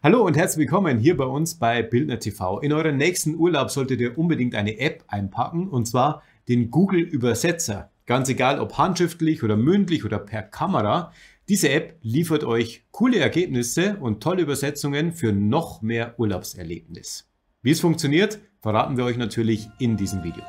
Hallo und herzlich willkommen hier bei uns bei Bildner TV. In euren nächsten Urlaub solltet ihr unbedingt eine App einpacken und zwar den Google Übersetzer. Ganz egal ob handschriftlich oder mündlich oder per Kamera, diese App liefert euch coole Ergebnisse und tolle Übersetzungen für noch mehr Urlaubserlebnis. Wie es funktioniert, verraten wir euch natürlich in diesem Video.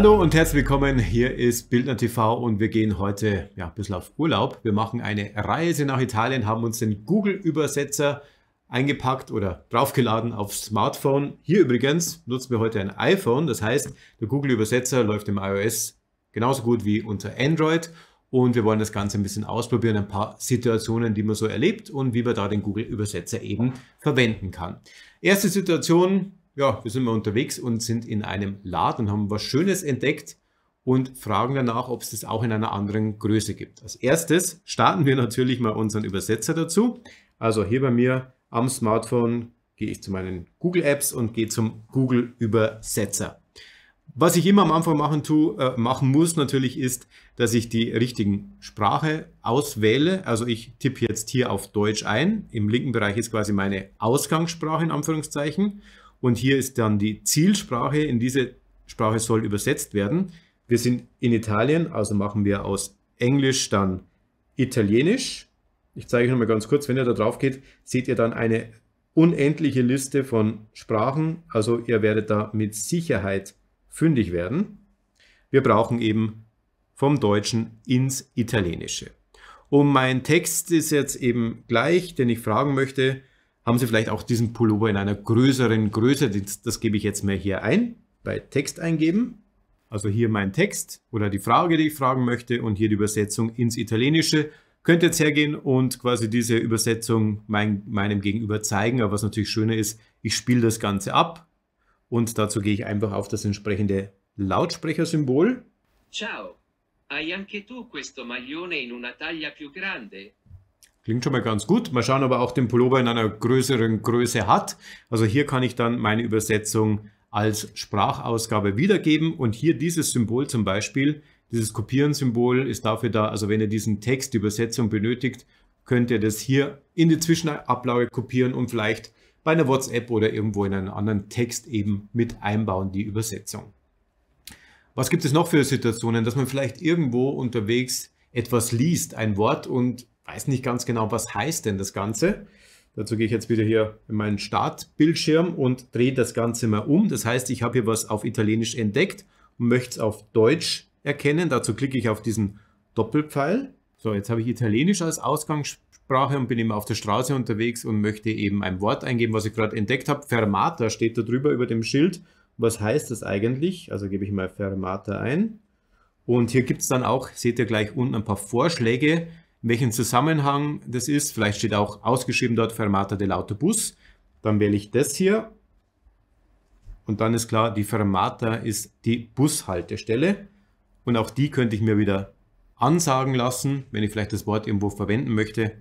Hallo und herzlich willkommen. Hier ist Bildner TV und wir gehen heute ja, ein bisschen auf Urlaub. Wir machen eine Reise nach Italien, haben uns den Google-Übersetzer eingepackt oder draufgeladen aufs Smartphone. Hier übrigens nutzen wir heute ein iPhone. Das heißt, der Google-Übersetzer läuft im iOS genauso gut wie unter Android. Und wir wollen das Ganze ein bisschen ausprobieren, ein paar Situationen, die man so erlebt und wie man da den Google-Übersetzer eben verwenden kann. Erste Situation, ja, wir sind mal unterwegs und sind in einem Laden, haben was Schönes entdeckt und fragen danach, ob es das auch in einer anderen Größe gibt. Als erstes starten wir natürlich mal unseren Übersetzer dazu. Also hier bei mir am Smartphone gehe ich zu meinen Google Apps und gehe zum Google Übersetzer. Was ich immer am Anfang machen, tu, äh, machen muss natürlich ist, dass ich die richtigen Sprache auswähle. Also ich tippe jetzt hier auf Deutsch ein. Im linken Bereich ist quasi meine Ausgangssprache in Anführungszeichen. Und hier ist dann die Zielsprache. In diese Sprache soll übersetzt werden. Wir sind in Italien, also machen wir aus Englisch dann Italienisch. Ich zeige euch nochmal ganz kurz, wenn ihr da drauf geht, seht ihr dann eine unendliche Liste von Sprachen. Also ihr werdet da mit Sicherheit fündig werden. Wir brauchen eben vom Deutschen ins Italienische. Und mein Text ist jetzt eben gleich, den ich fragen möchte, haben Sie vielleicht auch diesen Pullover in einer größeren Größe. Das, das gebe ich jetzt mal hier ein, bei Text eingeben. Also hier mein Text oder die Frage, die ich fragen möchte und hier die Übersetzung ins Italienische. Könnt jetzt hergehen und quasi diese Übersetzung mein, meinem Gegenüber zeigen. Aber was natürlich schöner ist, ich spiele das Ganze ab und dazu gehe ich einfach auf das entsprechende Lautsprechersymbol. Ciao, hai anche tu questo maglione in una taglia più grande? Klingt schon mal ganz gut. Mal schauen, ob er auch den Pullover in einer größeren Größe hat. Also hier kann ich dann meine Übersetzung als Sprachausgabe wiedergeben. Und hier dieses Symbol zum Beispiel, dieses Kopieren-Symbol ist dafür da, also wenn ihr diesen Text, die Übersetzung benötigt, könnt ihr das hier in die Zwischenablage kopieren und vielleicht bei einer WhatsApp oder irgendwo in einen anderen Text eben mit einbauen, die Übersetzung. Was gibt es noch für Situationen, dass man vielleicht irgendwo unterwegs etwas liest, ein Wort und weiß nicht ganz genau, was heißt denn das Ganze. Dazu gehe ich jetzt wieder hier in meinen Startbildschirm und drehe das Ganze mal um. Das heißt, ich habe hier was auf Italienisch entdeckt und möchte es auf Deutsch erkennen. Dazu klicke ich auf diesen Doppelpfeil. So, jetzt habe ich Italienisch als Ausgangssprache und bin immer auf der Straße unterwegs und möchte eben ein Wort eingeben, was ich gerade entdeckt habe. Fermata steht da drüber über dem Schild. Was heißt das eigentlich? Also gebe ich mal Fermata ein. Und hier gibt es dann auch, seht ihr gleich unten, ein paar Vorschläge, in welchem Zusammenhang das ist. Vielleicht steht auch ausgeschrieben dort Fermata dell'autobus. Dann wähle ich das hier. Und dann ist klar, die Fermata ist die Bushaltestelle. Und auch die könnte ich mir wieder ansagen lassen, wenn ich vielleicht das Wort irgendwo verwenden möchte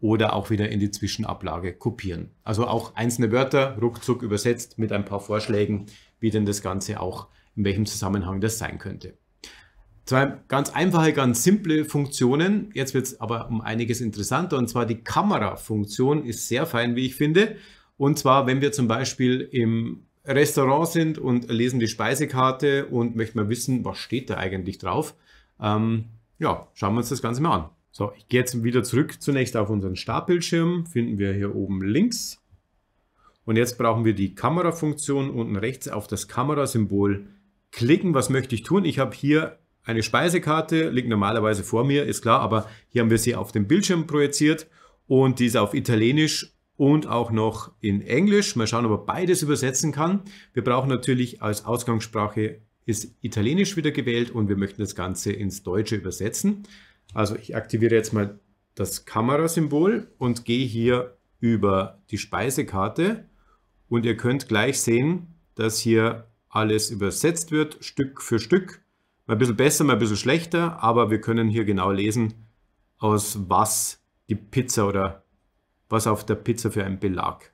oder auch wieder in die Zwischenablage kopieren. Also auch einzelne Wörter ruckzuck übersetzt mit ein paar Vorschlägen, wie denn das Ganze auch, in welchem Zusammenhang das sein könnte. Zwei ganz einfache, ganz simple Funktionen. Jetzt wird es aber um einiges interessanter. Und zwar die Kamerafunktion ist sehr fein, wie ich finde. Und zwar, wenn wir zum Beispiel im Restaurant sind und lesen die Speisekarte und möchten mal wissen, was steht da eigentlich drauf. Ähm, ja, schauen wir uns das Ganze mal an. So, ich gehe jetzt wieder zurück zunächst auf unseren Startbildschirm. Finden wir hier oben links. Und jetzt brauchen wir die Kamerafunktion unten rechts auf das Kamerasymbol klicken. Was möchte ich tun? Ich habe hier eine Speisekarte liegt normalerweise vor mir, ist klar, aber hier haben wir sie auf dem Bildschirm projiziert und die ist auf Italienisch und auch noch in Englisch. Mal schauen, ob er beides übersetzen kann. Wir brauchen natürlich als Ausgangssprache ist Italienisch wieder gewählt und wir möchten das Ganze ins Deutsche übersetzen. Also ich aktiviere jetzt mal das Kamerasymbol und gehe hier über die Speisekarte und ihr könnt gleich sehen, dass hier alles übersetzt wird, Stück für Stück mal ein bisschen besser, mal ein bisschen schlechter, aber wir können hier genau lesen, aus was die Pizza oder was auf der Pizza für ein Belag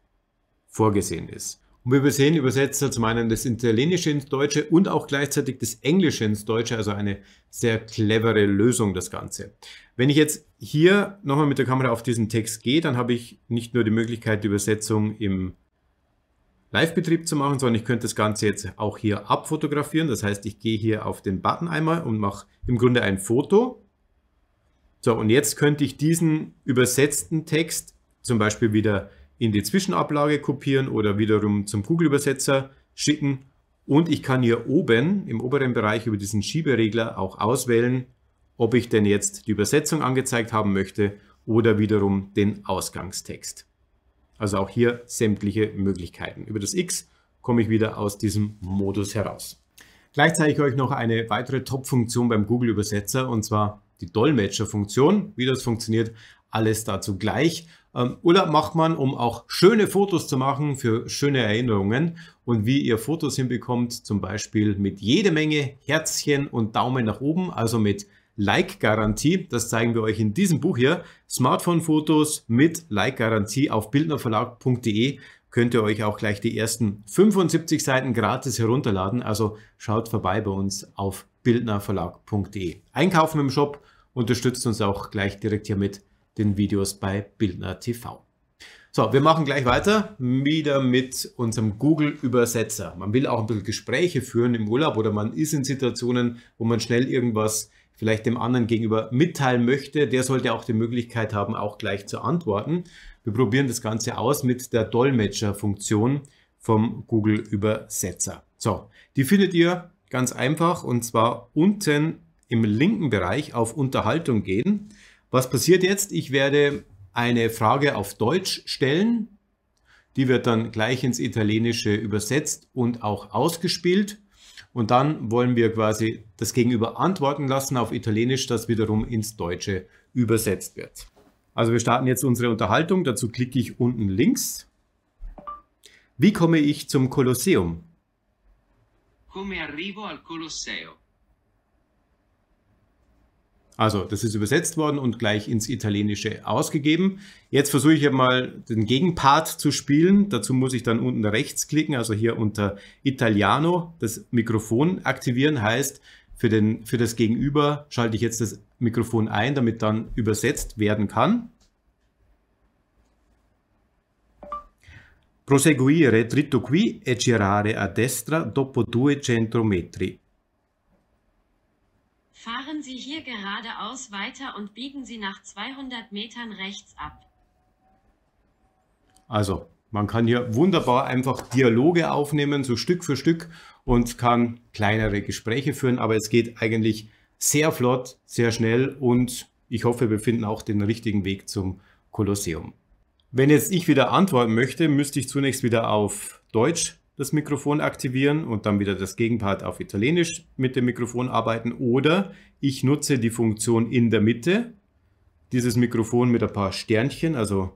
vorgesehen ist. Und wie wir übersehen Übersetzer zum einen das Italienische ins Deutsche und auch gleichzeitig das Englische ins Deutsche, also eine sehr clevere Lösung das Ganze. Wenn ich jetzt hier nochmal mit der Kamera auf diesen Text gehe, dann habe ich nicht nur die Möglichkeit, die Übersetzung im Live-Betrieb zu machen, sondern ich könnte das Ganze jetzt auch hier abfotografieren. Das heißt, ich gehe hier auf den Button einmal und mache im Grunde ein Foto. So, und jetzt könnte ich diesen übersetzten Text zum Beispiel wieder in die Zwischenablage kopieren oder wiederum zum Google-Übersetzer schicken. Und ich kann hier oben im oberen Bereich über diesen Schieberegler auch auswählen, ob ich denn jetzt die Übersetzung angezeigt haben möchte oder wiederum den Ausgangstext. Also auch hier sämtliche Möglichkeiten. Über das X komme ich wieder aus diesem Modus heraus. Gleich zeige ich euch noch eine weitere Top-Funktion beim Google-Übersetzer und zwar die Dolmetscher-Funktion. Wie das funktioniert, alles dazu gleich. Ähm, oder macht man, um auch schöne Fotos zu machen für schöne Erinnerungen und wie ihr Fotos hinbekommt, zum Beispiel mit jede Menge Herzchen und Daumen nach oben, also mit Like-Garantie. Das zeigen wir euch in diesem Buch hier. Smartphone-Fotos mit Like-Garantie auf bildnerverlag.de könnt ihr euch auch gleich die ersten 75 Seiten gratis herunterladen. Also schaut vorbei bei uns auf bildnerverlag.de. Einkaufen im Shop unterstützt uns auch gleich direkt hier mit den Videos bei Bildner TV. So, wir machen gleich weiter wieder mit unserem Google-Übersetzer. Man will auch ein bisschen Gespräche führen im Urlaub oder man ist in Situationen, wo man schnell irgendwas vielleicht dem anderen gegenüber mitteilen möchte, der sollte auch die Möglichkeit haben, auch gleich zu antworten. Wir probieren das Ganze aus mit der Dolmetscher-Funktion vom Google Übersetzer. So, die findet ihr ganz einfach und zwar unten im linken Bereich auf Unterhaltung gehen. Was passiert jetzt? Ich werde eine Frage auf Deutsch stellen. Die wird dann gleich ins Italienische übersetzt und auch ausgespielt. Und dann wollen wir quasi das Gegenüber antworten lassen auf Italienisch, das wiederum ins Deutsche übersetzt wird. Also wir starten jetzt unsere Unterhaltung. Dazu klicke ich unten links. Wie komme ich zum Kolosseum? Come arrivo al Colosseo? Also, das ist übersetzt worden und gleich ins Italienische ausgegeben. Jetzt versuche ich mal den Gegenpart zu spielen. Dazu muss ich dann unten rechts klicken, also hier unter Italiano das Mikrofon aktivieren. Heißt, für, den, für das Gegenüber schalte ich jetzt das Mikrofon ein, damit dann übersetzt werden kann. Proseguire dritto qui e girare a destra dopo 200 metri. Fahren Sie hier geradeaus weiter und biegen Sie nach 200 Metern rechts ab. Also, man kann hier wunderbar einfach Dialoge aufnehmen, so Stück für Stück und kann kleinere Gespräche führen, aber es geht eigentlich sehr flott, sehr schnell und ich hoffe, wir finden auch den richtigen Weg zum Kolosseum. Wenn jetzt ich wieder antworten möchte, müsste ich zunächst wieder auf Deutsch das Mikrofon aktivieren und dann wieder das Gegenpart auf Italienisch mit dem Mikrofon arbeiten. Oder ich nutze die Funktion in der Mitte, dieses Mikrofon mit ein paar Sternchen, also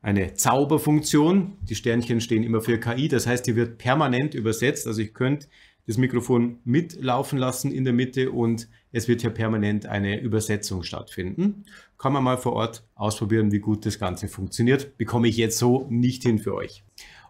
eine Zauberfunktion. Die Sternchen stehen immer für KI, das heißt, die wird permanent übersetzt. Also ich könnte das Mikrofon mitlaufen lassen in der Mitte und es wird hier permanent eine Übersetzung stattfinden. Kann man mal vor Ort ausprobieren, wie gut das Ganze funktioniert. Bekomme ich jetzt so nicht hin für euch.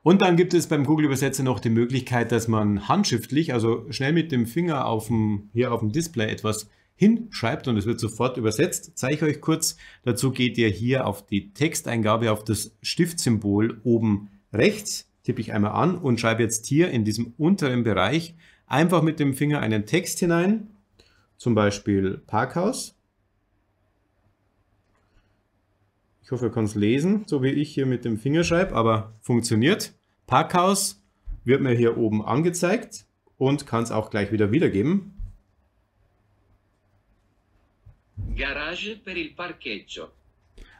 Und dann gibt es beim Google-Übersetzer noch die Möglichkeit, dass man handschriftlich, also schnell mit dem Finger auf dem, hier auf dem Display etwas hinschreibt und es wird sofort übersetzt. Zeige ich euch kurz. Dazu geht ihr hier auf die Texteingabe, auf das Stiftsymbol oben rechts, tippe ich einmal an und schreibe jetzt hier in diesem unteren Bereich einfach mit dem Finger einen Text hinein, zum Beispiel Parkhaus. Ich hoffe, ihr könnt es lesen, so wie ich hier mit dem Finger schreibe, aber funktioniert. Parkhaus wird mir hier oben angezeigt und kann es auch gleich wieder wiedergeben. Garage per il parcheggio.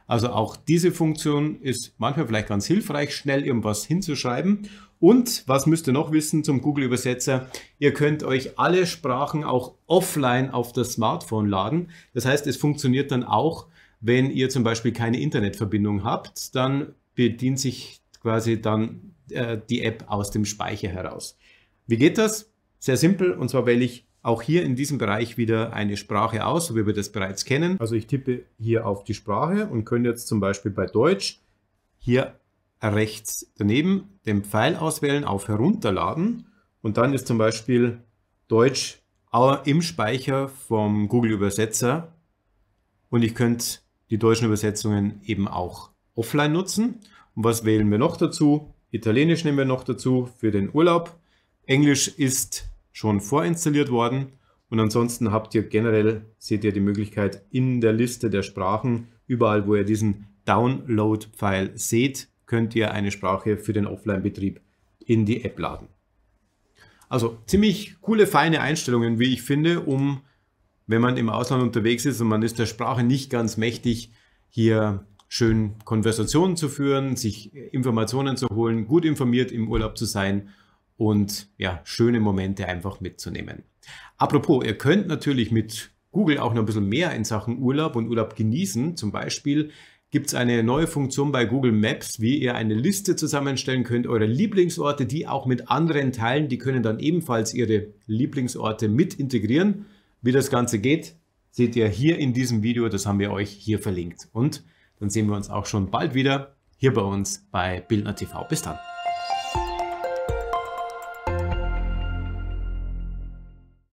Also auch diese Funktion ist manchmal vielleicht ganz hilfreich, schnell irgendwas hinzuschreiben. Und was müsst ihr noch wissen zum Google Übersetzer? Ihr könnt euch alle Sprachen auch offline auf das Smartphone laden. Das heißt, es funktioniert dann auch, wenn ihr zum Beispiel keine Internetverbindung habt, dann bedient sich quasi dann äh, die App aus dem Speicher heraus. Wie geht das? Sehr simpel, und zwar wähle ich auch hier in diesem Bereich wieder eine Sprache aus, so wie wir das bereits kennen. Also ich tippe hier auf die Sprache und könnte jetzt zum Beispiel bei Deutsch hier rechts daneben den Pfeil auswählen auf Herunterladen und dann ist zum Beispiel Deutsch äh, im Speicher vom Google Übersetzer und ich könnte die deutschen Übersetzungen eben auch offline nutzen. Und was wählen wir noch dazu? Italienisch nehmen wir noch dazu für den Urlaub. Englisch ist schon vorinstalliert worden. Und ansonsten habt ihr generell, seht ihr die Möglichkeit in der Liste der Sprachen, überall wo ihr diesen download file seht, könnt ihr eine Sprache für den Offline-Betrieb in die App laden. Also ziemlich coole, feine Einstellungen, wie ich finde, um wenn man im Ausland unterwegs ist und man ist der Sprache nicht ganz mächtig, hier schön Konversationen zu führen, sich Informationen zu holen, gut informiert im Urlaub zu sein und ja, schöne Momente einfach mitzunehmen. Apropos, ihr könnt natürlich mit Google auch noch ein bisschen mehr in Sachen Urlaub und Urlaub genießen. Zum Beispiel gibt es eine neue Funktion bei Google Maps, wie ihr eine Liste zusammenstellen könnt, eure Lieblingsorte, die auch mit anderen teilen. Die können dann ebenfalls ihre Lieblingsorte mit integrieren. Wie das Ganze geht, seht ihr hier in diesem Video, das haben wir euch hier verlinkt. Und dann sehen wir uns auch schon bald wieder hier bei uns bei Bildner TV. Bis dann.